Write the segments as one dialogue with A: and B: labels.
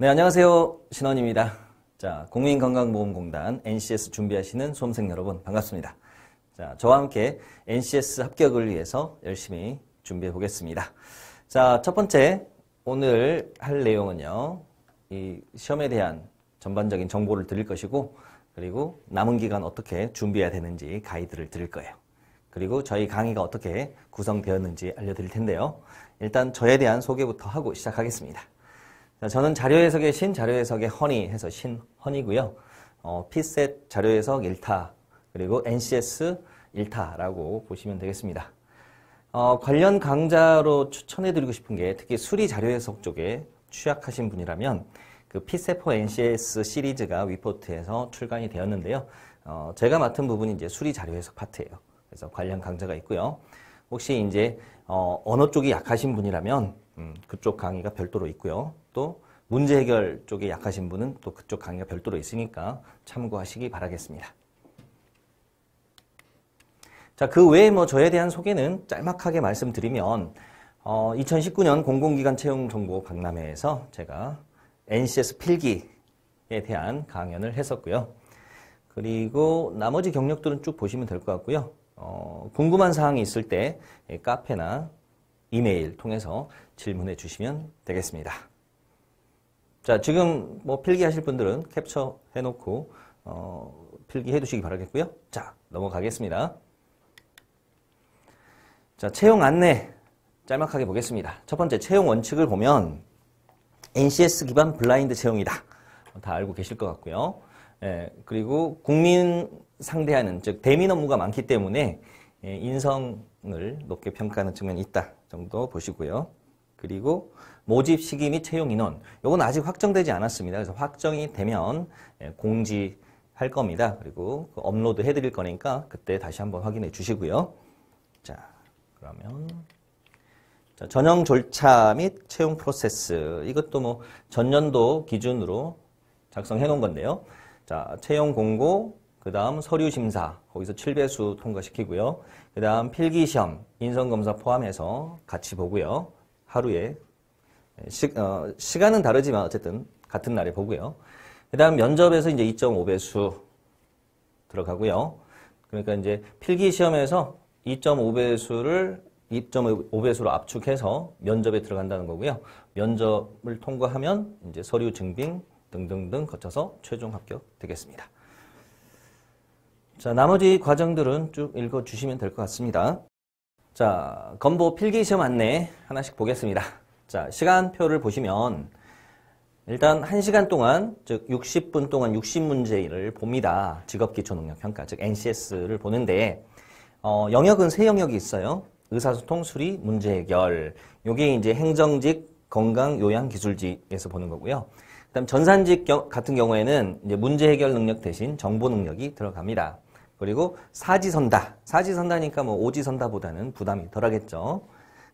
A: 네, 안녕하세요. 신원입니다. 자, 국민건강보험공단 NCS 준비하시는 수험생 여러분 반갑습니다. 자, 저와 함께 NCS 합격을 위해서 열심히 준비해 보겠습니다. 자, 첫 번째 오늘 할 내용은요. 이 시험에 대한 전반적인 정보를 드릴 것이고 그리고 남은 기간 어떻게 준비해야 되는지 가이드를 드릴 거예요. 그리고 저희 강의가 어떻게 구성되었는지 알려드릴 텐데요. 일단 저에 대한 소개부터 하고 시작하겠습니다. 저는 자료해석의 신, 자료해석의 허니 해서 신허니고요. 어, 피셋 자료해석 1타 그리고 NCS 1타라고 보시면 되겠습니다. 어, 관련 강좌로 추천해드리고 싶은 게 특히 수리 자료해석 쪽에 취약하신 분이라면 그 피세포 NCS 시리즈가 위포트에서 출간이 되었는데요. 어, 제가 맡은 부분이 이제 수리 자료 해석 파트예요. 그래서 관련 강좌가 있고요. 혹시 이제 어, 언어 쪽이 약하신 분이라면 음, 그쪽 강의가 별도로 있고요. 또 문제 해결 쪽에 약하신 분은 또 그쪽 강의가 별도로 있으니까 참고하시기 바라겠습니다. 자, 그 외에 뭐 저에 대한 소개는 짤막하게 말씀드리면 어, 2019년 공공기관 채용 정보 박람회에서 제가 NCS 필기에 대한 강연을 했었고요. 그리고 나머지 경력들은 쭉 보시면 될 것 같고요. 어, 궁금한 사항이 있을 때 카페나 이메일 통해서 질문해 주시면 되겠습니다. 자, 지금 뭐 필기하실 분들은 캡처 해놓고 어, 필기해 두시기 바라겠고요. 자, 넘어가겠습니다. 자, 채용 안내 짤막하게 보겠습니다. 첫 번째 채용 원칙을 보면 NCS 기반 블라인드 채용이다. 다 알고 계실 것 같고요. 예, 그리고 국민 상대하는 즉 대민 업무가 많기 때문에 예, 인성을 높게 평가하는 측면이 있다 정도 보시고요. 그리고 모집 시기 및 채용 인원 이건 아직 확정되지 않았습니다. 그래서 확정이 되면 예, 공지할 겁니다. 그리고 그 업로드 해드릴 거니까 그때 다시 한번 확인해 주시고요. 자 그러면 자, 전형 절차 및 채용 프로세스 이것도 뭐 전년도 기준으로 작성해 놓은 건데요. 자 채용 공고 그 다음 서류 심사 거기서 7배수 통과시키고요. 그 다음 필기시험 인성검사 포함해서 같이 보고요. 하루에 시, 어, 시간은 다르지만 어쨌든 같은 날에 보고요. 그 다음 면접에서 이제 2.5배수 들어가고요. 그러니까 이제 필기 시험에서 2.5배수를 2.5배수로 압축해서 면접에 들어간다는 거고요. 면접을 통과하면 이제 서류 증빙 등등등 거쳐서 최종 합격 되겠습니다. 자, 나머지 과정들은 쭉 읽어주시면 될 것 같습니다. 자, 건보 필기 시험 안내 하나씩 보겠습니다. 자, 시간표를 보시면 일단 1시간 동안, 즉 60분 동안 60문제를 봅니다. 직업기초능력평가, 즉 NCS를 보는데 어, 영역은 세 영역이 있어요. 의사소통, 수리, 문제 해결. 요게 이제 행정직, 건강, 요양, 기술직에서 보는 거고요. 그다음 전산직 겨, 같은 경우에는 이제 문제 해결 능력 대신 정보 능력이 들어갑니다. 그리고 사지선다. 사지선다니까 뭐 오지선다보다는 부담이 덜하겠죠.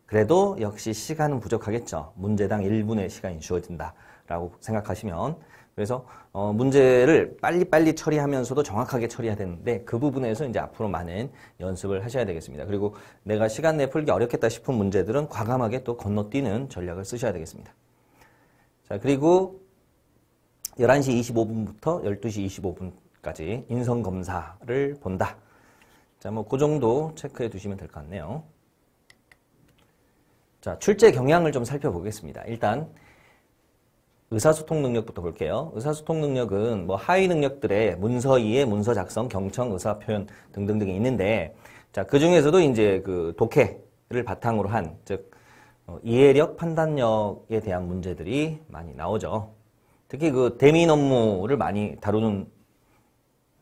A: 그래도 역시 시간은 부족하겠죠. 문제당 1분의 시간이 주어진다라고 생각하시면 그래서 어, 문제를 빨리빨리 처리하면서도 정확하게 처리해야 되는데 그 부분에서 이제 앞으로 많은 연습을 하셔야 되겠습니다. 그리고 내가 시간 내 풀기 어렵겠다 싶은 문제들은 과감하게 또 건너뛰는 전략을 쓰셔야 되겠습니다. 자 그리고 11시 25분부터 12시 25분까지 인성검사를 본다. 자, 뭐, 그 정도 체크해 두시면 될 것 같네요. 자, 출제 경향을 좀 살펴보겠습니다. 일단 의사소통 능력부터 볼게요. 의사소통 능력은 뭐 하위 능력들의 문서 이해, 문서 작성, 경청, 의사 표현 등등등이 있는데 자, 그 중에서도 이제 그 독해를 바탕으로 한, 즉, 어, 이해력, 판단력에 대한 문제들이 많이 나오죠. 특히 그 대민 업무를 많이 다루는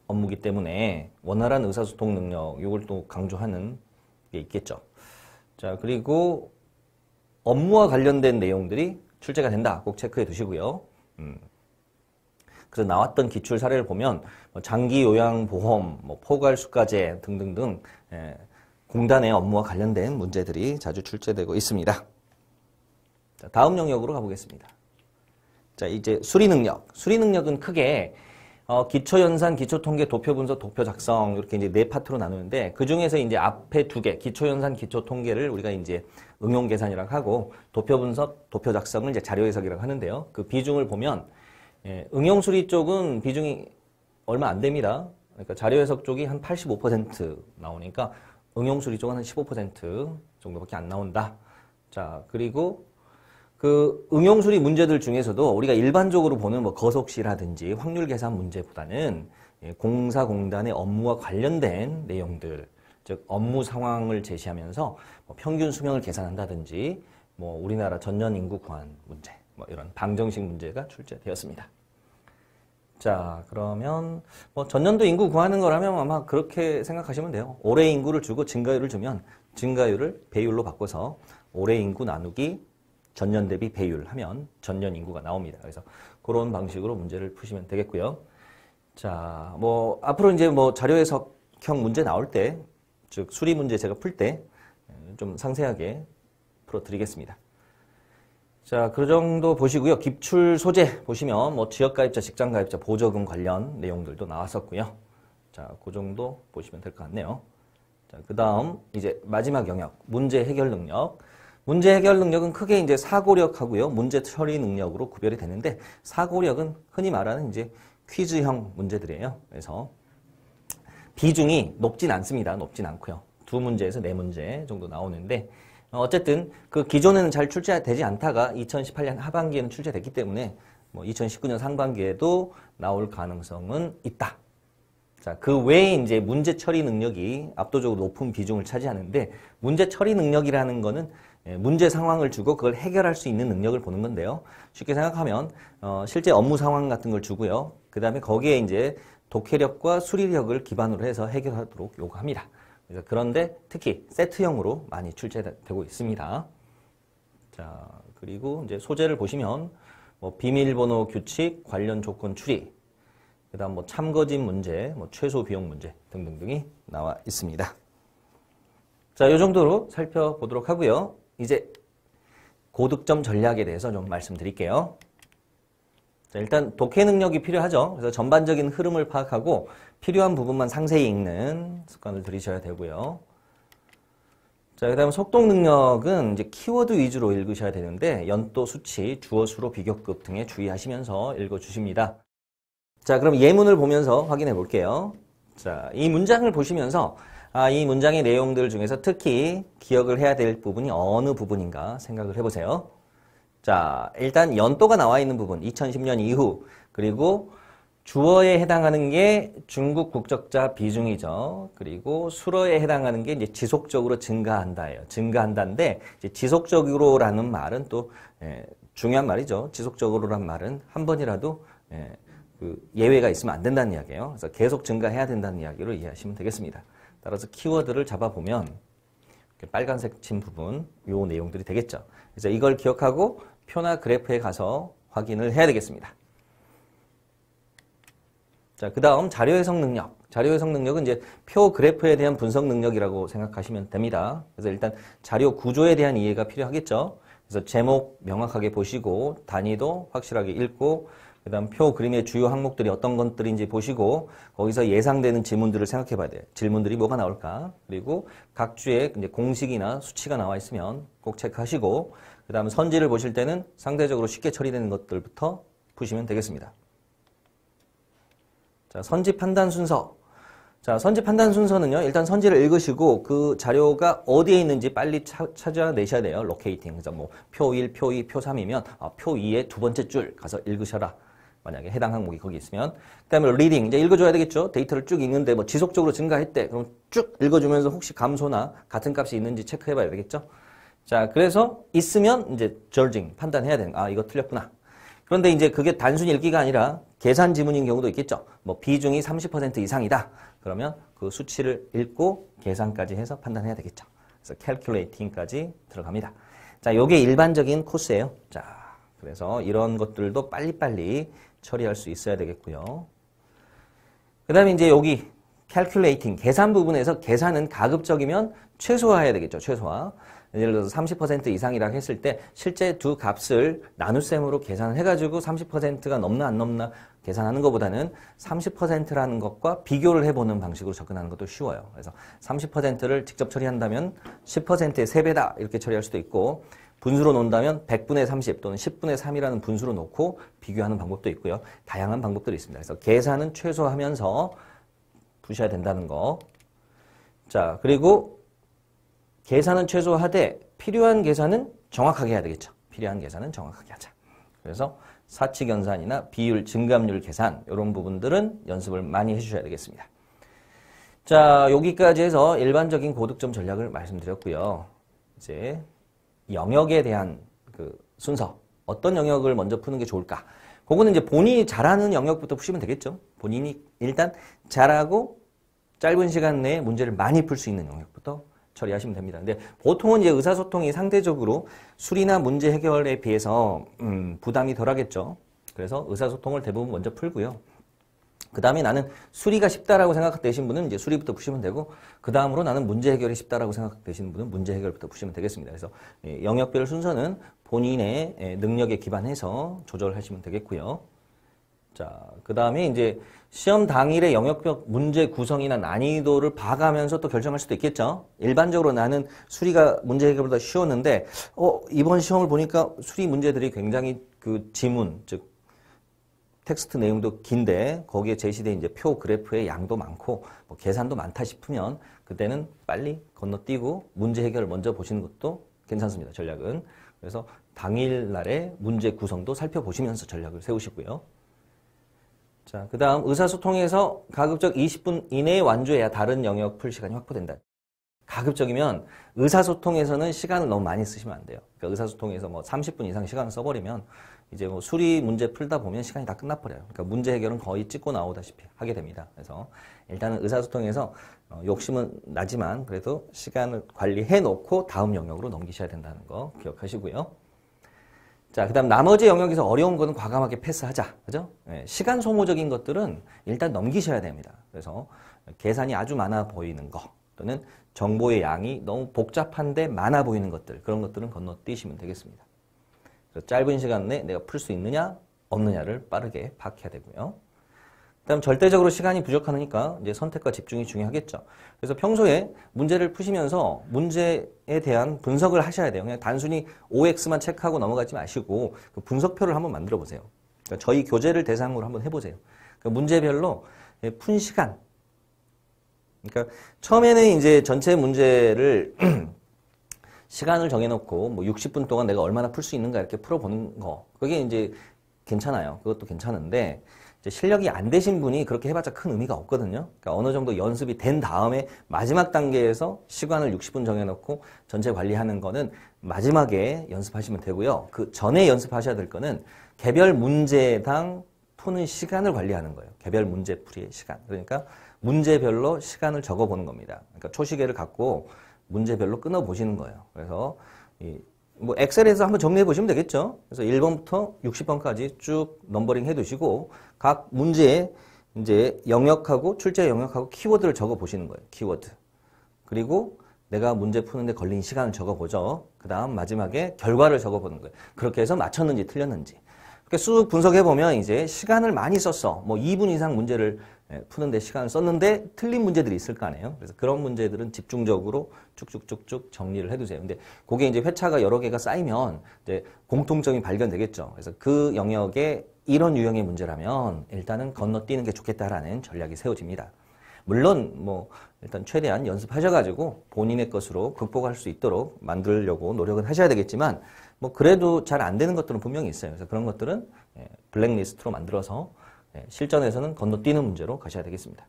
A: 업무기 때문에 원활한 의사소통 능력, 이걸 또 강조하는 게 있겠죠. 자, 그리고 업무와 관련된 내용들이 출제가 된다. 꼭 체크해 두시고요. 음. 그래서 나왔던 기출 사례를 보면 뭐 장기 요양 보험, 뭐 포괄 수가제 등등등 예, 공단의 업무와 관련된 문제들이 자주 출제되고 있습니다. 다음 영역으로 가보겠습니다. 자, 이제 수리 능력. 수리 능력은 크게 어, 기초 연산, 기초 통계, 도표 분석, 도표 작성 이렇게 이제 네 파트로 나누는데 그 중에서 이제 앞에 두 개, 기초 연산, 기초 통계를 우리가 이제 응용 계산이라고 하고 도표 분석, 도표 작성을 이제 자료 해석이라고 하는데요. 그 비중을 보면 예, 응용 수리 쪽은 비중이 얼마 안 됩니다. 그러니까 자료 해석 쪽이 한 85% 나오니까 응용 수리 쪽은 한 15% 정도밖에 안 나온다. 자, 그리고 그 응용 수리 문제들 중에서도 우리가 일반적으로 보는 뭐 거속시라든지 확률 계산 문제보다는 예, 공사공단의 업무와 관련된 내용들 즉 업무 상황을 제시하면서 뭐 평균 수명을 계산한다든지 뭐 우리나라 전년 인구 구한 문제 뭐 이런 방정식 문제가 출제되었습니다. 자 그러면 뭐 전년도 인구 구하는 거라면 아마 그렇게 생각하시면 돼요. 올해 인구를 주고 증가율을 주면 증가율을 배율로 바꿔서 올해 인구 나누기 전년 대비 배율 하면 전년 인구가 나옵니다. 그래서 그런 방식으로 문제를 푸시면 되겠고요. 자, 뭐 앞으로 이제 뭐 자료 해석형 문제 나올 때즉 수리 문제 제가 풀 때좀 예, 상세하게 풀어드리겠습니다. 자, 그 정도 보시고요. 기출 소재 보시면 뭐 지역가입자, 직장가입자, 보조금 관련 내용들도 나왔었고요. 자, 그 정도 보시면 될 것 같네요. 자, 그 다음 이제 마지막 영역, 문제 해결 능력. 문제 해결 능력은 크게 이제 사고력하고요. 문제 처리 능력으로 구별이 되는데 사고력은 흔히 말하는 이제 퀴즈형 문제들이에요. 그래서 비중이 높진 않습니다. 높진 않고요. 두 문제에서 네 문제 정도 나오는데 어, 어쨌든 그 기존에는 잘 출제되지 않다가 2018년 하반기에는 출제됐기 때문에 뭐 2019년 상반기에도 나올 가능성은 있다. 자, 그 외에 이제 문제 처리 능력이 압도적으로 높은 비중을 차지하는데 문제 처리 능력이라는 거는 예, 문제 상황을 주고 그걸 해결할 수 있는 능력을 보는 건데요. 쉽게 생각하면 어, 실제 업무 상황 같은 걸 주고요. 그 다음에 거기에 이제 독해력과 수리력을 기반으로 해서 해결하도록 요구합니다. 그런데 특히 세트형으로 많이 출제되고 있습니다. 자, 그리고 이제 소재를 보시면 뭐 비밀번호 규칙, 관련 조건 추리, 그 다음 뭐 참거진 문제, 뭐 최소 비용 문제 등등등이 나와 있습니다. 자, 이 정도로 살펴보도록 하고요. 이제 고득점 전략에 대해서 좀 말씀드릴게요. 자, 일단 독해 능력이 필요하죠. 그래서 전반적인 흐름을 파악하고 필요한 부분만 상세히 읽는 습관을 들이셔야 되고요. 자, 그 다음에 속독 능력은 이제 키워드 위주로 읽으셔야 되는데 연도, 수치, 주어, 수로, 비교급 등에 주의하시면서 읽어주십니다. 자, 그럼 예문을 보면서 확인해 볼게요. 자, 이 문장을 보시면서 아, 이 문장의 내용들 중에서 특히 기억을 해야 될 부분이 어느 부분인가 생각을 해보세요. 자, 일단 연도가 나와 있는 부분, 2010년 이후, 그리고 주어에 해당하는 게 중국 국적자 비중이죠. 그리고 수로에 해당하는 게 이제 지속적으로 증가한다예요. 증가한다인데 지속적으로라는 말은 또 예, 중요한 말이죠. 지속적으로란 말은 한 번이라도 예, 그 예외가 있으면 안 된다는 이야기예요. 그래서 계속 증가해야 된다는 이야기로 이해하시면 되겠습니다. 따라서 키워드를 잡아보면 빨간색 친 부분 요 내용들이 되겠죠. 그래 이걸 기억하고 표나 그래프에 가서 확인을 해야 되겠습니다. 자, 그 다음 자료 해석 능력. 자료 해석 능력은 이제 표 그래프에 대한 분석 능력이라고 생각하시면 됩니다. 그래서 일단 자료 구조에 대한 이해가 필요하겠죠. 그래서 제목 명확하게 보시고 단위도 확실하게 읽고 그 다음 표 그림의 주요 항목들이 어떤 것들인지 보시고 거기서 예상되는 질문들을 생각해 봐야 돼요. 질문들이 뭐가 나올까? 그리고 각 주에 공식이나 수치가 나와 있으면 꼭 체크하시고 그 다음 선지를 보실 때는 상대적으로 쉽게 처리되는 것들부터 보시면 되겠습니다. 자, 선지 판단 순서. 자, 선지 판단 순서는요, 일단 선지를 읽으시고 그 자료가 어디에 있는지 빨리 차, 찾아내셔야 돼요. 로케이팅. 그래서 뭐, 표 1, 표 2, 표 3이면, 아, 표 2의 두 번째 줄 가서 읽으셔라. 만약에 해당 항목이 거기 있으면. 그 다음에 리딩. 이제 읽어줘야 되겠죠? 데이터를 쭉 읽는데 뭐 지속적으로 증가했대. 그럼 쭉 읽어주면서 혹시 감소나 같은 값이 있는지 체크해 봐야 되겠죠? 자, 그래서 있으면 이제 judging, 판단해야 되는, 아, 이거 틀렸구나. 그런데 이제 그게 단순히 읽기가 아니라 계산 지문인 경우도 있겠죠. 뭐 비중이 30% 이상이다. 그러면 그 수치를 읽고 계산까지 해서 판단해야 되겠죠. 그래서 calculating까지 들어갑니다. 자, 요게 일반적인 코스예요. 자, 그래서 이런 것들도 빨리빨리 처리할 수 있어야 되겠고요. 그 다음에 이제 여기 calculating, 계산 부분에서 계산은 가급적이면 최소화해야 되겠죠. 최소화. 예를 들어서 30% 이상이라 고 했을 때 실제 두 값을 나눗셈으로 계산해가지고 을 30%가 넘나 안 넘나 계산하는 것보다는 30%라는 것과 비교를 해보는 방식으로 접근하는 것도 쉬워요. 그래서 30%를 직접 처리한다면 10%의 3배다 이렇게 처리할 수도 있고 분수로 논다면 100분의 30 또는 10분의 3이라는 분수로 놓고 비교하는 방법도 있고요. 다양한 방법들이 있습니다. 그래서 계산은 최소하면서 두셔야 된다는 거. 자, 그리고 계산은 최소화되 필요한 계산은 정확하게 해야 되겠죠. 필요한 계산은 정확하게 하자. 그래서 사칙연산이나 비율 증감률 계산 이런 부분들은 연습을 많이 해주셔야 되겠습니다. 자 여기까지 해서 일반적인 고득점 전략을 말씀드렸고요. 이제 영역에 대한 그 순서 어떤 영역을 먼저 푸는 게 좋을까 그거는 이제 본인이 잘하는 영역부터 푸시면 되겠죠. 본인이 일단 잘하고 짧은 시간 내에 문제를 많이 풀 수 있는 영역부터 처리하시면 됩니다. 근데 보통은 이제 의사소통이 상대적으로 수리나 문제 해결에 비해서 음, 부담이 덜하겠죠. 그래서 의사소통을 대부분 먼저 풀고요. 그 다음에 나는 수리가 쉽다라고 생각되신 분은 이제 수리부터 푸시면 되고 그 다음으로 나는 문제 해결이 쉽다라고 생각되시는 분은 문제 해결부터 푸시면 되겠습니다. 그래서 예, 영역별 순서는 본인의 예, 능력에 기반해서 조절하시면 되겠고요. 자, 그 다음에 이제 시험 당일의 영역별 문제 구성이나 난이도를 봐가면서 또 결정할 수도 있겠죠. 일반적으로 나는 수리가 문제 해결보다 쉬웠는데, 어, 이번 시험을 보니까 수리 문제들이 굉장히 그 지문, 즉, 텍스트 내용도 긴데, 거기에 제시된 이제 표 그래프의 양도 많고, 뭐 계산도 많다 싶으면, 그때는 빨리 건너뛰고 문제 해결을 먼저 보시는 것도 괜찮습니다. 전략은. 그래서 당일날의 문제 구성도 살펴보시면서 전략을 세우시고요. 자, 그 다음 의사소통에서 가급적 20분 이내에 완주해야 다른 영역 풀 시간이 확보된다. 가급적이면 의사소통에서는 시간을 너무 많이 쓰시면 안 돼요. 그러니까 의사소통에서 뭐 30분 이상 시간을 써버리면 이제 뭐 수리 문제 풀다 보면 시간이 다 끝나버려요. 그러니까 문제 해결은 거의 찍고 나오다시피 하게 됩니다. 그래서 일단은 의사소통에서 어, 욕심은 나지만 그래도 시간을 관리해 놓고 다음 영역으로 넘기셔야 된다는 거 기억하시고요. 자, 그다음 나머지 영역에서 어려운 거는 과감하게 패스하자. 그죠? 예, 시간 소모적인 것들은 일단 넘기셔야 됩니다. 그래서 계산이 아주 많아 보이는 거 또는 정보의 양이 너무 복잡한데 많아 보이는 것들 그런 것들은 건너뛰시면 되겠습니다. 짧은 시간 내에 내가 풀 수 있느냐 없느냐를 빠르게 파악해야 되고요. 그다음 절대적으로 시간이 부족하니까 이제 선택과 집중이 중요하겠죠. 그래서 평소에 문제를 푸시면서 문제에 대한 분석을 하셔야 돼요. 그냥 단순히 OX만 체크하고 넘어가지 마시고 그 분석표를 한번 만들어 보세요. 그러니까 저희 교재를 대상으로 한번 해보세요. 그러니까 문제별로 예, 푼 시간. 그러니까 처음에는 이제 전체 문제를 시간을 정해놓고 뭐 60분 동안 내가 얼마나 풀 수 있는가 이렇게 풀어보는 거. 그게 이제 괜찮아요. 그것도 괜찮은데 실력이 안 되신 분이 그렇게 해봤자 큰 의미가 없거든요. 그러니까 어느 정도 연습이 된 다음에 마지막 단계에서 시간을 60분 정해놓고 전체 관리하는 거는 마지막에 연습하시면 되고요. 그 전에 연습하셔야 될 거는 개별 문제당 푸는 시간을 관리하는 거예요. 개별 문제 풀이의 시간. 그러니까 문제별로 시간을 적어보는 겁니다. 그러니까 초시계를 갖고 문제별로 끊어보시는 거예요. 그래서 이뭐 엑셀에서 한번 정리해 보시면 되겠죠. 그래서 1번부터 60번까지 쭉 넘버링 해 두시고 각 문제에 이제 영역하고 출제 영역하고 키워드를 적어 보시는 거예요. 키워드. 그리고 내가 문제 푸는데 걸린 시간을 적어보죠. 그 다음 마지막에 결과를 적어보는 거예요. 그렇게 해서 맞췄는지 틀렸는지. 그러니까 쑥 분석해보면 이제 시간을 많이 썼어. 뭐 2분 이상 문제를 예, 푸는데 시간을 썼는데 틀린 문제들이 있을 거 아니에요. 그래서 그런 문제들은 집중적으로 쭉쭉쭉쭉 정리를 해두세요. 근데 그게 이제 회차가 여러 개가 쌓이면 이제 공통점이 발견되겠죠. 그래서 그 영역에 이런 유형의 문제라면 일단은 건너뛰는 게 좋겠다라는 전략이 세워집니다. 물론 뭐 일단 최대한 연습하셔가지고 본인의 것으로 극복할 수 있도록 만들려고 노력은 하셔야 되겠지만 뭐 그래도 잘 안 되는 것들은 분명히 있어요. 그래서 그런 것들은 예, 블랙리스트로 만들어서 예, 실전에서는 건너뛰는 문제로 가셔야 되겠습니다.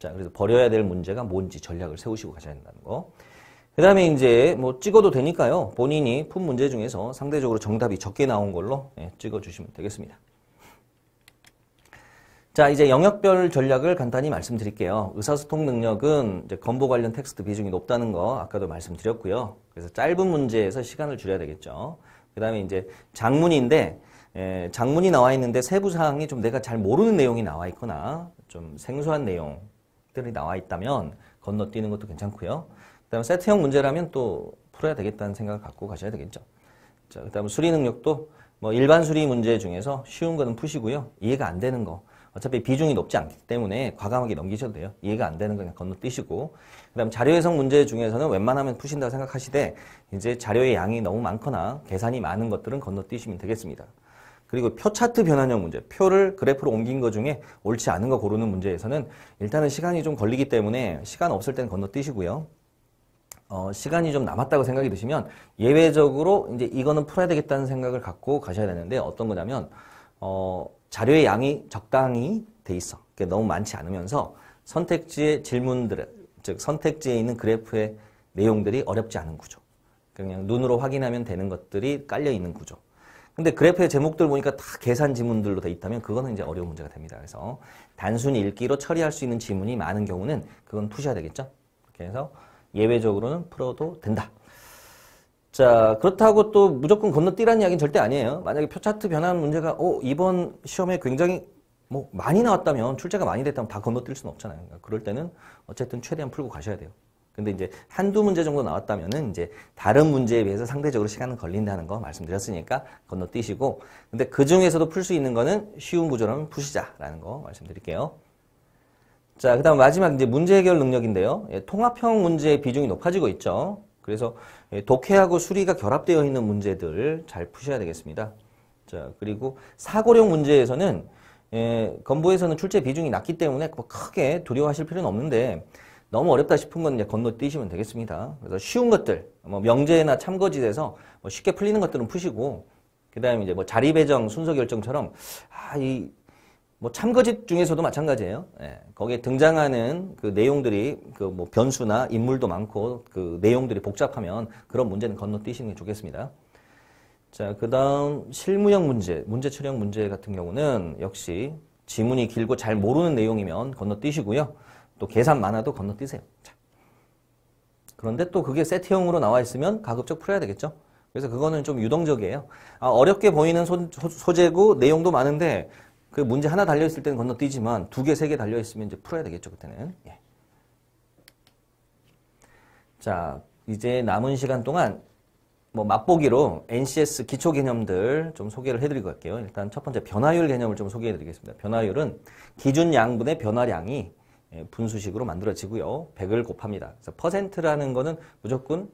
A: 자, 그래서 버려야 될 문제가 뭔지 전략을 세우시고 가셔야 된다는 거. 그 다음에 이제 뭐 찍어도 되니까요. 본인이 푼 문제 중에서 상대적으로 정답이 적게 나온 걸로 예, 찍어주시면 되겠습니다. 자, 이제 영역별 전략을 간단히 말씀드릴게요. 의사소통 능력은 이제 건보 관련 텍스트 비중이 높다는 거 아까도 말씀드렸고요. 그래서 짧은 문제에서 시간을 줄여야 되겠죠. 그 다음에 이제 장문인데 에, 예, 장문이 나와 있는데 세부 사항이 좀 내가 잘 모르는 내용이 나와 있거나 좀 생소한 내용들이 나와 있다면 건너뛰는 것도 괜찮고요. 그 다음에 세트형 문제라면 또 풀어야 되겠다는 생각을 갖고 가셔야 되겠죠. 자, 그 다음에 수리 능력도 뭐 일반 수리 문제 중에서 쉬운 거는 푸시고요. 이해가 안 되는 거 어차피 비중이 높지 않기 때문에 과감하게 넘기셔도 돼요. 이해가 안 되는 거 그냥 건너뛰시고 그 다음 자료 해석 문제 중에서는 웬만하면 푸신다고 생각하시되 이제 자료의 양이 너무 많거나 계산이 많은 것들은 건너뛰시면 되겠습니다. 그리고 표 차트 변환형 문제, 표를 그래프로 옮긴 것 중에 옳지 않은 거 고르는 문제에서는 일단은 시간이 좀 걸리기 때문에 시간 없을 때는 건너뛰시고요. 어, 시간이 좀 남았다고 생각이 드시면 예외적으로 이제 이거는 풀어야 되겠다는 생각을 갖고 가셔야 되는데 어떤 거냐면 어, 자료의 양이 적당히 돼 있어. 그러 너무 많지 않으면서 선택지의 질문들, 즉 선택지에 있는 그래프의 내용들이 어렵지 않은 구조. 그냥 눈으로 확인하면 되는 것들이 깔려 있는 구조. 근데 그래프의 제목들 보니까 다 계산 지문들로 돼 있다면 그거는 이제 어려운 문제가 됩니다. 그래서 단순히 읽기로 처리할 수 있는 지문이 많은 경우는 그건 푸셔야 되겠죠. 그래서 예외적으로는 풀어도 된다. 자 그렇다고 또 무조건 건너뛰라는 이야기는 절대 아니에요. 만약에 표차트 변환 문제가 어, 이번 시험에 굉장히 뭐 많이 나왔다면 출제가 많이 됐다면 다 건너뛸 수는 없잖아요. 그러니까 그럴 때는 어쨌든 최대한 풀고 가셔야 돼요. 근데 이제 한두 문제 정도 나왔다면은 이제 다른 문제에 비해서 상대적으로 시간은 걸린다는 거 말씀드렸으니까 건너뛰시고 근데 그 중에서도 풀 수 있는 거는 쉬운 구조라면 푸시자라는 거 말씀드릴게요. 자, 그다음 마지막 이제 문제 해결 능력인데요. 예, 통합형 문제의 비중이 높아지고 있죠. 그래서 예, 독해하고 수리가 결합되어 있는 문제들 잘 푸셔야 되겠습니다. 자, 그리고 사고력 문제에서는 예, 건보에서는 출제 비중이 낮기 때문에 뭐 크게 두려워하실 필요는 없는데 너무 어렵다 싶은 건 이제 건너뛰시면 되겠습니다. 그래서 쉬운 것들, 뭐 명제나 참거지에서 뭐 쉽게 풀리는 것들은 푸시고 그다음에 이제 뭐 자리 배정 순서 결정처럼 아, 이 뭐참거집 중에서도 마찬가지예요. 예, 거기에 등장하는 그 내용들이 그 뭐 변수나 인물도 많고 그 내용들이 복잡하면 그런 문제는 건너뛰시는 게 좋겠습니다. 자, 그 다음 실무형 문제, 문제 처리형 문제 같은 경우는 역시 지문이 길고 잘 모르는 내용이면 건너뛰시고요. 또 계산 많아도 건너뛰세요. 자. 그런데 또 그게 세트형으로 나와 있으면 가급적 풀어야 되겠죠. 그래서 그거는 좀 유동적이에요. 아, 어렵게 보이는 소 소재고 내용도 많은데 그 문제 하나 달려있을 때는 건너뛰지만 두 개, 세 개 달려있으면 이제 풀어야 되겠죠, 그때는. 예. 자, 이제 남은 시간 동안 뭐 맛보기로 NCS 기초 개념들 좀 소개를 해드리고 갈게요. 일단 첫 번째 변화율 개념을 좀 소개해드리겠습니다. 변화율은 기준 양분의 변화량이 예, 분수식으로 만들어지고요. 100을 곱합니다. 그래서 퍼센트라는 거는 무조건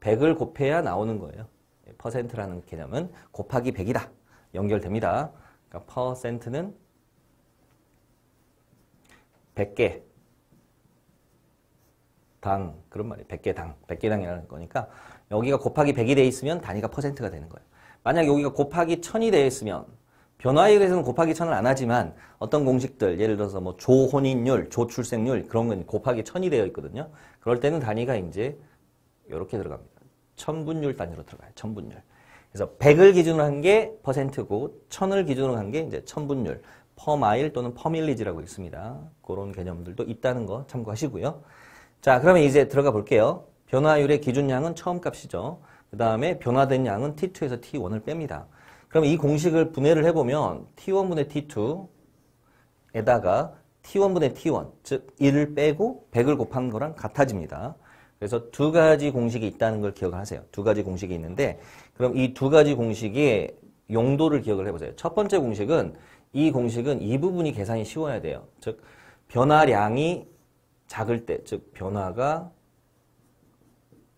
A: 100을 곱해야 나오는 거예요. 예, 퍼센트라는 개념은 곱하기 100이다. 연결됩니다. 그러니까 퍼센트는 100개 당 그런 말이에요. 100개 당, 100개 당이라는 거니까 여기가 곱하기 100이 되어 있으면 단위가 퍼센트가 되는 거예요. 만약 여기가 곱하기 1000이 되어 있으면 변화에 대해서는 곱하기 1000을 안 하지만 어떤 공식들 예를 들어서 뭐 조혼인율, 조출생률 그런 건 곱하기 1000이 되어 있거든요. 그럴 때는 단위가 이제 이렇게 들어갑니다. 천분율 단위로 들어가요. 천분율. 그래서 100을 기준으로 한 게 퍼센트고 1000을 기준으로 한 게 이제 천분율, 퍼마일 또는 퍼밀리지라고 있습니다. 그런 개념들도 있다는 거 참고하시고요. 자, 그러면 이제 들어가 볼게요. 변화율의 기준량은 처음값이죠. 그 다음에 변화된 양은 T2에서 T1을 뺍니다. 그럼 이 공식을 분해를 해보면 T1분의 T2에다가 T1분의 T1, 즉 1을 빼고 100을 곱한 거랑 같아집니다. 그래서 두 가지 공식이 있다는 걸 기억하세요. 두 가지 공식이 있는데 그럼 이 두 가지 공식의 용도를 기억을 해보세요. 첫 번째 공식은 이 공식은 이 부분이 계산이 쉬워야 돼요. 즉 변화량이 작을 때, 즉 변화가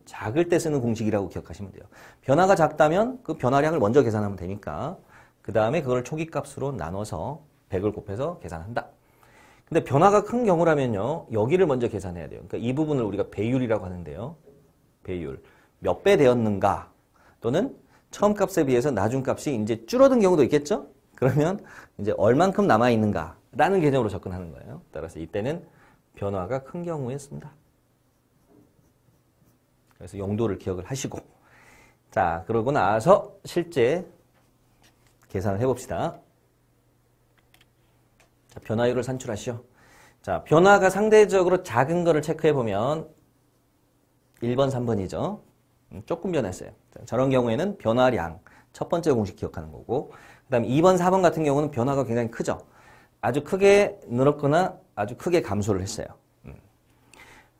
A: 작을 때 쓰는 공식이라고 기억하시면 돼요. 변화가 작다면 그 변화량을 먼저 계산하면 되니까 그 다음에 그걸 초기값으로 나눠서 100을 곱해서 계산한다. 근데 변화가 큰 경우라면요. 여기를 먼저 계산해야 돼요. 그러니까 이 부분을 우리가 배율이라고 하는데요. 배율. 몇 배 되었는가 또는 처음 값에 비해서 나중 값이 이제 줄어든 경우도 있겠죠? 그러면 이제 얼만큼 남아있는가 라는 개념으로 접근하는 거예요. 따라서 이때는 변화가 큰 경우에 쓴다. 그래서 용도를 기억을 하시고 자 그러고 나서 실제 계산을 해봅시다. 자, 변화율을 산출하시오. 자, 변화가 상대적으로 작은 거를 체크해 보면 1번, 3번이죠. 음, 조금 변했어요. 자, 저런 경우에는 변화량 첫 번째 공식 기억하는 거고 그 다음에 2번, 4번 같은 경우는 변화가 굉장히 크죠. 아주 크게 늘었거나 아주 크게 감소를 했어요. 음.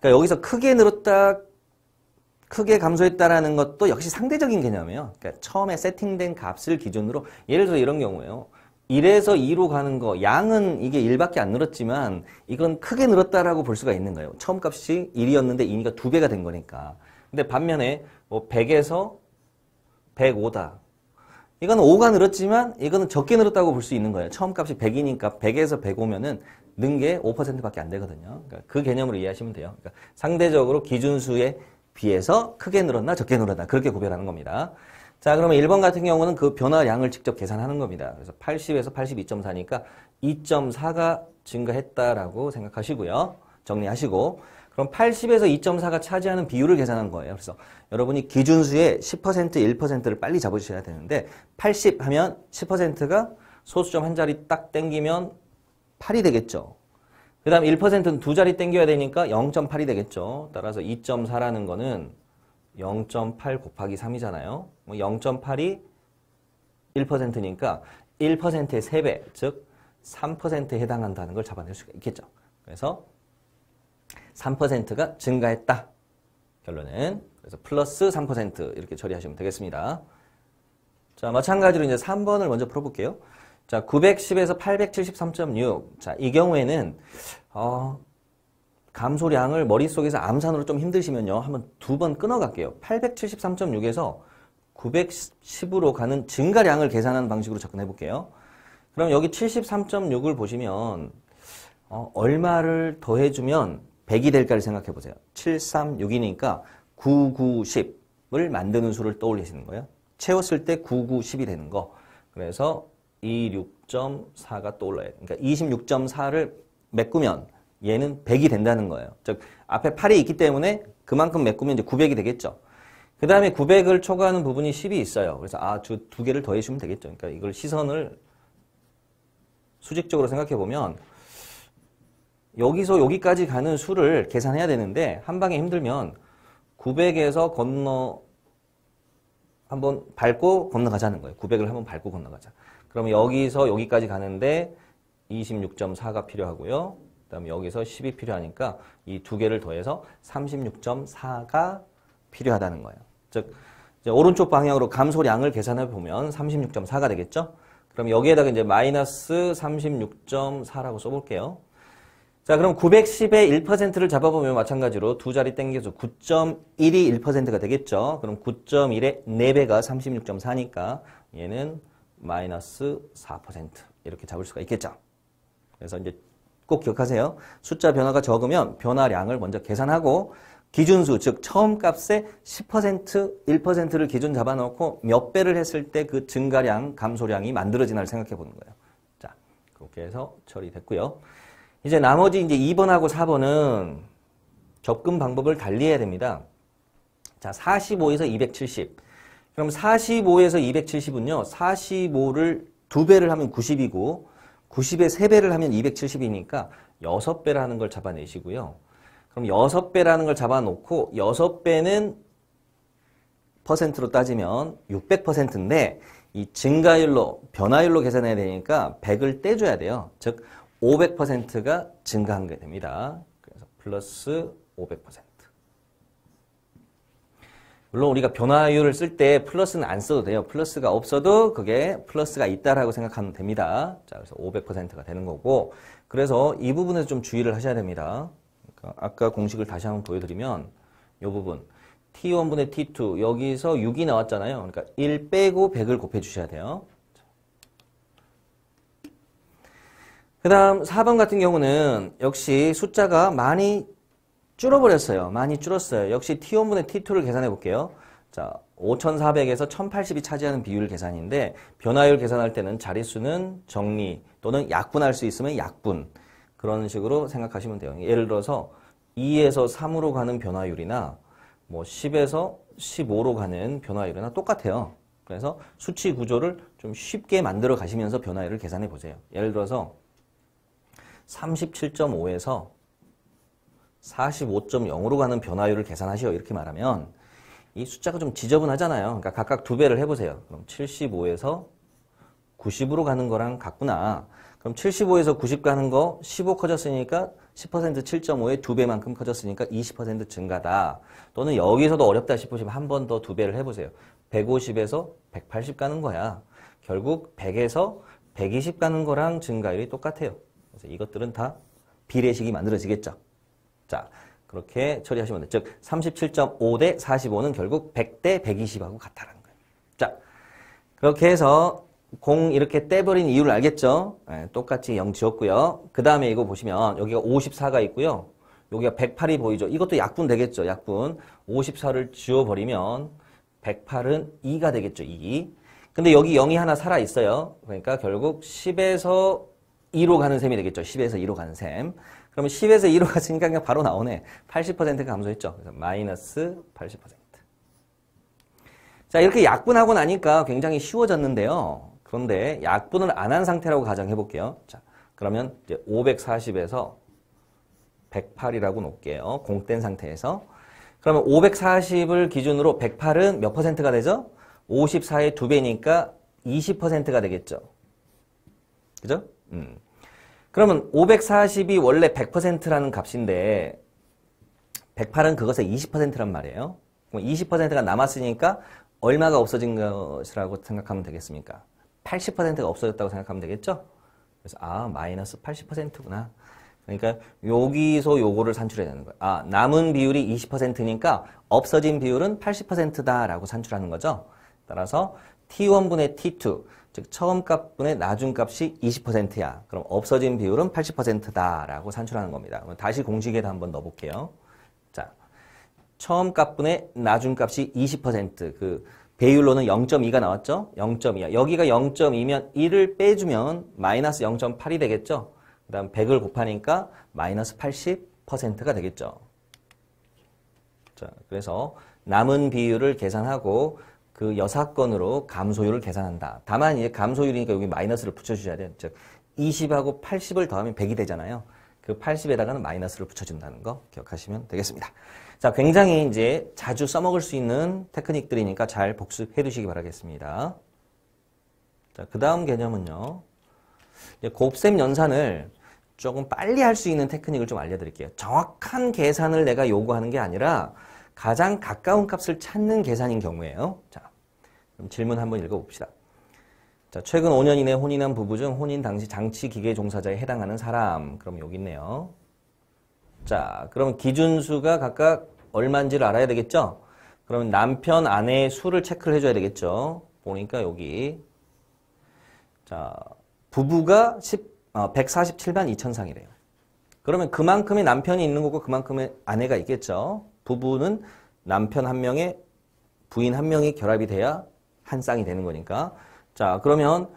A: 그러니까 여기서 크게 늘었다, 크게 감소했다라는 것도 역시 상대적인 개념이에요. 그러니까 처음에 세팅된 값을 기준으로 예를 들어 이런 경우에요 1에서 2로 가는 거 양은 이게 1밖에 안 늘었지만 이건 크게 늘었다라고 볼 수가 있는 거예요. 처음 값이 1이었는데 2니까 2배가 된 거니까. 근데 반면에 뭐 100에서 105다. 이건 5가 늘었지만 이거는 적게 늘었다고 볼 수 있는 거예요. 처음 값이 100이니까 100에서 105면은 는 게 5%밖에 안 되거든요. 그러니까 그 개념으로 이해하시면 돼요. 그러니까 상대적으로 기준수에 비해서 크게 늘었나 적게 늘었나 그렇게 구별하는 겁니다. 자, 그러면 1번 같은 경우는 그 변화량을 직접 계산하는 겁니다. 그래서 80에서 82.4니까 2.4가 증가했다라고 생각하시고요. 정리하시고 그럼 80에서 2.4가 차지하는 비율을 계산한 거예요. 그래서 여러분이 기준수의 10% 1%를 빨리 잡으셔야 되는데 80 하면 10%가 소수점 한 자리 딱 땡기면 8이 되겠죠. 그 다음 1%는 두 자리 땡겨야 되니까 0.8이 되겠죠. 따라서 2.4라는 거는 0.8 곱하기 3이잖아요. 0.8이 1%니까 1%의 3배, 즉 3%에 해당한다는 걸 잡아낼 수가 있겠죠. 그래서 3%가 증가했다. 결론은 그래서 플러스 3% 이렇게 처리하시면 되겠습니다. 자, 마찬가지로 이제 3번을 먼저 풀어볼게요. 자, 910에서 873.6. 자, 이 경우에는 어, 감소량을 머릿속에서 암산으로 좀 힘드시면요. 한번 두 번 끊어갈게요. 873.6에서 910으로 가는 증가량을 계산하는 방식으로 접근해 볼게요. 그럼 여기 73.6을 보시면 어, 얼마를 더해주면 100이 될까를 생각해 보세요. 736이니까 9, 9, 10을 만드는 수를 떠올리시는 거예요. 채웠을 때 9, 9, 0이 되는 거. 그래서 26.4가 떠올라요. 그러니까 26.4를 메꾸면 얘는 100이 된다는 거예요. 즉 앞에 8이 있기 때문에 그만큼 메꾸면 이제 900이 되겠죠. 그 다음에 900을 초과하는 부분이 10이 있어요. 그래서 아, 두, 두 개를 더해주면 되겠죠. 그러니까 이걸 시선을 수직적으로 생각해보면 여기서 여기까지 가는 수를 계산해야 되는데 한 방에 힘들면 900에서 건너 한번 밟고 건너가자는 거예요. 900을 한번 밟고 건너가자. 그러면 여기서 여기까지 가는데 26.4가 필요하고요. 그다음에 여기서 10이 필요하니까 이 두 개를 더해서 36.4가 필요하다는 거예요. 즉 오른쪽 방향으로 감소량을 계산해 보면 36.4가 되겠죠? 그럼 여기에다가 이제 마이너스 36.4라고 써볼게요. 자, 그럼 910의 1%를 잡아보면 마찬가지로 두 자리 땡겨서 9.1이 1%가 되겠죠. 그럼 9.1의 4배가 36.4니까 얘는 마이너스 4% 이렇게 잡을 수가 있겠죠. 그래서 이제 꼭 기억하세요. 숫자 변화가 적으면 변화량을 먼저 계산하고 기준수, 즉 처음 값에 10%, 1%를 기준 잡아놓고 몇 배를 했을 때 그 증가량, 감소량이 만들어지나를 생각해 보는 거예요. 자, 그렇게 해서 처리됐고요. 이제 나머지 이제 2번하고 4번은 접근 방법을 달리해야 됩니다. 자, 45에서 270. 그럼 45에서 270은요, 45를 두배를 하면 90이고, 90에 3배를 하면 270이니까 6배를 하는 걸 잡아내시고요. 그럼 6배라는 걸 잡아놓고 6배는 퍼센트로 따지면 600%인데 이 증가율로 변화율로 계산해야 되니까 100을 떼줘야 돼요. 즉 500%가 증가한 게 됩니다. 그래서 플러스 500%. 물론 우리가 변화율을 쓸 때 플러스는 안 써도 돼요. 플러스가 없어도 그게 플러스가 있다라고 생각하면 됩니다. 자, 그래서 500%가 되는 거고 그래서 이 부분에서 좀 주의를 하셔야 됩니다. 그러니까 아까 공식을 다시 한번 보여드리면 이 부분 T1분의 T2 여기서 6이 나왔잖아요. 그러니까 1 빼고 100을 곱해 주셔야 돼요. 그 다음 4번 같은 경우는 역시 숫자가 많이 줄어버렸어요. 많이 줄었어요. 역시 T1분의 T2를 계산해 볼게요. 자, 5,400에서 1,080이 차지하는 비율 계산인데 변화율 계산할 때는 자릿수는 정리 또는 약분할 수 있으면 약분 그런 식으로 생각하시면 돼요. 예를 들어서 2에서 3으로 가는 변화율이나 뭐 10에서 15로 가는 변화율이나 똑같아요. 그래서 수치 구조를 좀 쉽게 만들어 가시면서 변화율을 계산해 보세요. 예를 들어서 37.5에서 45.0으로 가는 변화율을 계산하시오 이렇게 말하면 이 숫자가 좀 지저분하잖아요. 그러니까 각각 두 배를 해보세요. 그럼 75에서 90으로 가는 거랑 같구나. 그럼 75에서 90 가는 거 15 커졌으니까 10% 7.5에 두 배만큼 커졌으니까 20% 증가다. 또는 여기서도 어렵다 싶으시면 한 번 더 두 배를 해보세요. 150에서 180 가는 거야. 결국 100에서 120 가는 거랑 증가율이 똑같아요. 그래서 이것들은 다 비례식이 만들어지겠죠. 자, 그렇게 처리하시면 돼요. 즉, 37.5 대 45는 결국 100 대 120하고 같다라는 거예요. 자, 그렇게 해서 공 이렇게 떼버린 이유를 알겠죠? 네, 똑같이 0 지웠고요. 그 다음에 이거 보시면 여기가 54가 있고요. 여기가 108이 보이죠? 이것도 약분 되겠죠? 약분. 54를 지워버리면 108은 2가 되겠죠? 2. 근데 여기 0이 하나 살아있어요. 그러니까 결국 10에서 2로 가는 셈이 되겠죠. 10에서 2로 가는 셈. 그러면 10에서 2로 갔으니까 그냥 바로 나오네. 80% 감소했죠. 그래서 마이너스 80%. 자, 이렇게 약분하고 나니까 굉장히 쉬워졌는데요. 그런데 약분을 안 한 상태라고 가정해 볼게요. 자, 그러면 이제 540에서 108이라고 놓을게요. 공된 상태에서. 그러면 540을 기준으로 108은 몇 퍼센트가 되죠? 54의 2배니까 20%가 되겠죠. 그죠? 음. 그러면 540이 원래 100%라는 값인데 108은 그것의 20%란 말이에요. 그럼 20%가 남았으니까 얼마가 없어진 것이라고 생각하면 되겠습니까? 80%가 없어졌다고 생각하면 되겠죠? 그래서 아 마이너스 80%구나. 그러니까 여기서 요거를 산출해야 되는 거예요. 아 남은 비율이 20%니까 없어진 비율은 80%다라고 산출하는 거죠. 따라서 T1분의 T2 즉 처음 값분의 나중 값이 20%야. 그럼 없어진 비율은 80%다라고 산출하는 겁니다. 다시 공식에다 한번 넣어볼게요. 자, 처음 값분의 나중 값이 20%그 배율로는 0.2가 나왔죠? 0.2야. 여기가 0.2면 1을 빼주면 마이너스 0.8이 되겠죠? 그 다음 100을 곱하니까 마이너스 80%가 되겠죠. 자, 그래서 남은 비율을 계산하고 그 여사건으로 감소율을 계산한다. 다만 이제 감소율이니까 여기 마이너스를 붙여주셔야 돼요. 즉 20하고 80을 더하면 100이 되잖아요. 그 80에다가는 마이너스를 붙여준다는 거 기억하시면 되겠습니다. 자, 굉장히 이제 자주 써먹을 수 있는 테크닉들이니까 잘 복습해 두시기 바라겠습니다. 자, 그 다음 개념은요. 이제 곱셈 연산을 조금 빨리 할 수 있는 테크닉을 좀 알려드릴게요. 정확한 계산을 내가 요구하는 게 아니라 가장 가까운 값을 찾는 계산인 경우에요. 자, 그럼 질문 한번 읽어봅시다. 자, 최근 5년 이내 혼인한 부부 중 혼인 당시 장치 기계 종사자에 해당하는 사람. 그럼 여기 있네요. 자, 그럼 기준수가 각각 얼마인지를 알아야 되겠죠? 그럼 남편, 아내의 수를 체크를 해줘야 되겠죠? 보니까 여기. 자, 부부가 10, 어, 147만 2천상이래요. 그러면 그만큼의 남편이 있는 거고 그만큼의 아내가 있겠죠? 부부는 남편 한 명에 부인 한 명이 결합이 돼야 한 쌍이 되는 거니까. 자, 그러면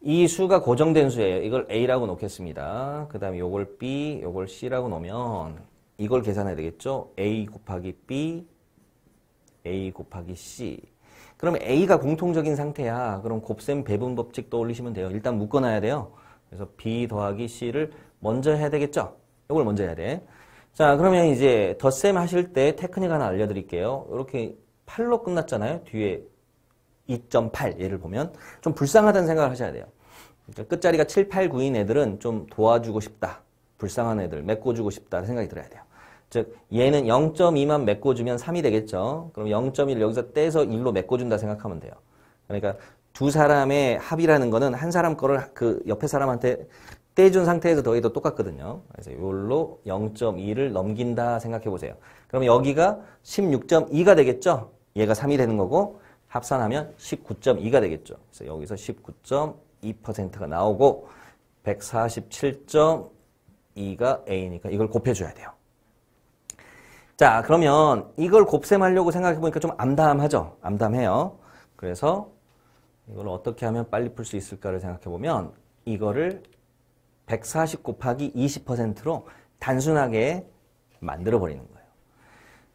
A: 이 수가 고정된 수예요. 이걸 A라고 놓겠습니다. 그 다음에 요걸 B, 요걸 C라고 놓으면 이걸 계산해야 되겠죠? A 곱하기 B, A 곱하기 C. 그럼 A가 공통적인 상태야. 그럼 곱셈 배분 법칙 떠올리시면 돼요. 일단 묶어놔야 돼요. 그래서 B 더하기 C를 먼저 해야 되겠죠? 이걸 먼저 해야 돼. 자, 그러면 이제 덧셈 하실 때 테크닉 하나 알려드릴게요. 이렇게 8로 끝났잖아요. 뒤에 2.8 예를 보면 좀 불쌍하다는 생각을 하셔야 돼요. 그러니까 끝자리가 7, 8, 9인 애들은 좀 도와주고 싶다. 불쌍한 애들 메꿔주고 싶다는 생각이 들어야 돼요. 즉 얘는 0.2만 메꿔주면 3이 되겠죠. 그럼 0.1 여기서 떼서 1로 메꿔준다 생각하면 돼요. 그러니까 두 사람의 합이라는 거는 한 사람 거를 그 옆에 사람한테 떼준 상태에서 더해도 똑같거든요. 그래서 이걸로 0.2를 넘긴다 생각해 보세요. 그럼 여기가 16.2가 되겠죠? 얘가 3이 되는 거고 합산하면 19.2가 되겠죠. 그래서 여기서 19.2%가 나오고 147.2가 A니까 이걸 곱해줘야 돼요. 자 그러면 이걸 곱셈하려고 생각해보니까 좀 암담하죠. 암담해요. 그래서 이걸 어떻게 하면 빨리 풀 수 있을까를 생각해보면 이거를 140 곱하기 20%로 단순하게 만들어 버리는 거예요.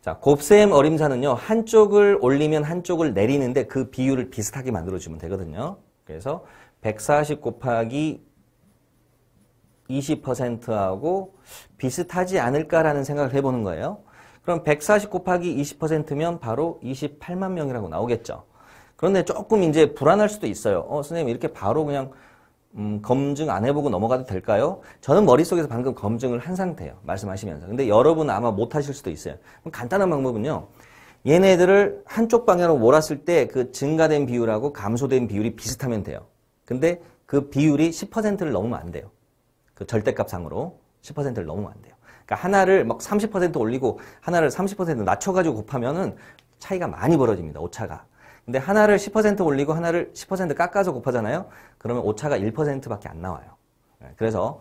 A: 자, 곱셈 어림사는요. 한쪽을 올리면 한쪽을 내리는데 그 비율을 비슷하게 만들어 주면 되거든요. 그래서 140 곱하기 20%하고 비슷하지 않을까라는 생각을 해보는 거예요. 그럼 140 곱하기 20%면 바로 28만 명이라고 나오겠죠. 그런데 조금 이제 불안할 수도 있어요. 어, 선생님 이렇게 바로 그냥 음, 검증 안 해보고 넘어가도 될까요? 저는 머릿속에서 방금 검증을 한 상태예요. 말씀하시면서. 근데 여러분 아마 못하실 수도 있어요. 간단한 방법은요. 얘네들을 한쪽 방향으로 몰았을 때 그 증가된 비율하고 감소된 비율이 비슷하면 돼요. 근데 그 비율이 10%를 넘으면 안 돼요. 그 절대값상으로 10%를 넘으면 안 돼요. 그러니까 하나를 막 30% 올리고 하나를 30% 낮춰가지고 곱하면은 차이가 많이 벌어집니다. 오차가. 근데 하나를 10% 올리고 하나를 10% 깎아서 곱하잖아요. 그러면 오차가 1%밖에 안 나와요. 네, 그래서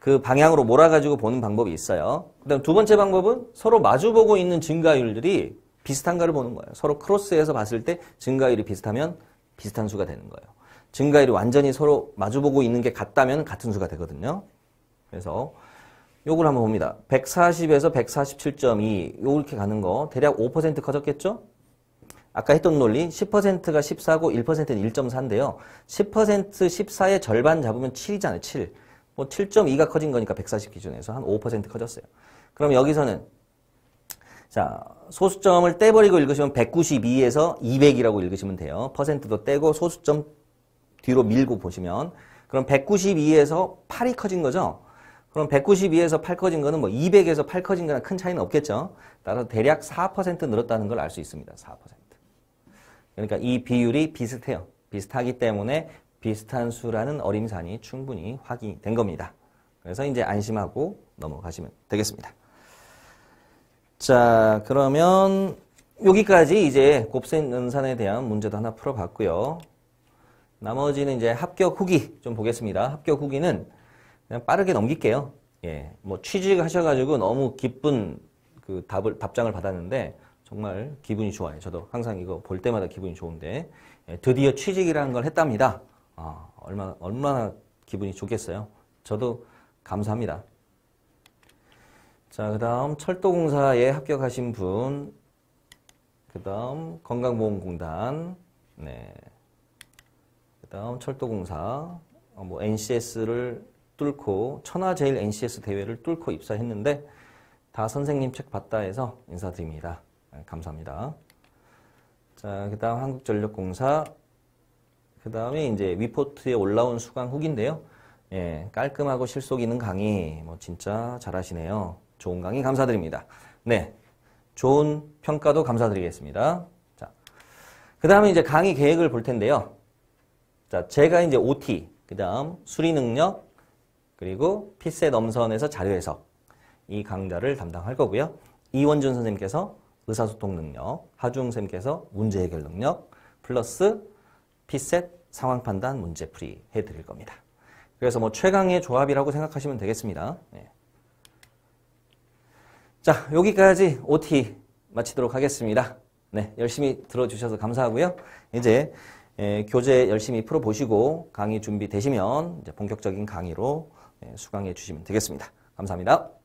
A: 그 방향으로 몰아가지고 보는 방법이 있어요. 그다음 두 번째 방법은 서로 마주보고 있는 증가율들이 비슷한가를 보는 거예요. 서로 크로스해서 봤을 때 증가율이 비슷하면 비슷한 수가 되는 거예요. 증가율이 완전히 서로 마주보고 있는 게 같다면 같은 수가 되거든요. 그래서 요걸 한번 봅니다. 140에서 147.2 요렇게 가는 거 대략 5% 커졌겠죠? 아까 했던 논리 10%가 14고 1%는 1.4인데요. 10% 14의 절반 잡으면 7이잖아요. 7. 뭐 7.2가 커진 거니까 140 기준에서 한 5% 커졌어요. 그럼 여기서는 자 소수점을 떼버리고 읽으시면 192에서 200이라고 읽으시면 돼요. 퍼센트도 떼고 소수점 뒤로 밀고 보시면 그럼 192에서 8이 커진 거죠. 그럼 192에서 8 커진 거는 뭐 200에서 8 커진 거나큰 차이는 없겠죠. 따라서 대략 4% 늘었다는 걸 알 수 있습니다. 4%. 그러니까 이 비율이 비슷해요. 비슷하기 때문에 비슷한 수라는 어림산이 충분히 확인된 겁니다. 그래서 이제 안심하고 넘어가시면 되겠습니다. 자, 그러면 여기까지 이제 곱셈 연산에 대한 문제도 하나 풀어봤고요. 나머지는 이제 합격 후기 좀 보겠습니다. 합격 후기는 그냥 빠르게 넘길게요. 예, 뭐 취직하셔가지고 너무 기쁜 그 답을 답장을 받았는데 정말 기분이 좋아요. 저도 항상 이거 볼 때마다 기분이 좋은데 예, 드디어 취직이라는 걸 했답니다. 아, 얼마나 얼마나 기분이 좋겠어요. 저도 감사합니다. 자, 그다음 철도공사에 합격하신 분, 그다음 건강보험공단, 네, 그다음 철도공사, 어, 뭐 NCS를 뚫고 천하제일 NCS 대회를 뚫고 입사했는데 다 선생님 책 봤다 해서 인사드립니다. 네, 감사합니다. 자, 그 다음 한국전력공사. 그 다음에 이제 위포트에 올라온 수강 후기인데요. 예, 깔끔하고 실속 있는 강의. 뭐 진짜 잘하시네요. 좋은 강의 감사드립니다. 네. 좋은 평가도 감사드리겠습니다. 자. 그 다음에 이제 강의 계획을 볼 텐데요. 자, 제가 이제 OT, 그 다음 수리 능력, 그리고 피셋 엄선에서 자료 해석. 이 강좌를 담당할 거고요. 이원준 선생님께서 의사소통 능력, 하중쌤께서 문제 해결 능력, 플러스 피셋 상황 판단 문제 풀이 해드릴 겁니다. 그래서 뭐 최강의 조합이라고 생각하시면 되겠습니다. 네. 자, 여기까지 OT 마치도록 하겠습니다. 네, 열심히 들어주셔서 감사하고요. 이제 에, 예, 교재 열심히 풀어보시고 강의 준비되시면 본격적인 강의로 에, 예, 수강해 주시면 되겠습니다. 감사합니다.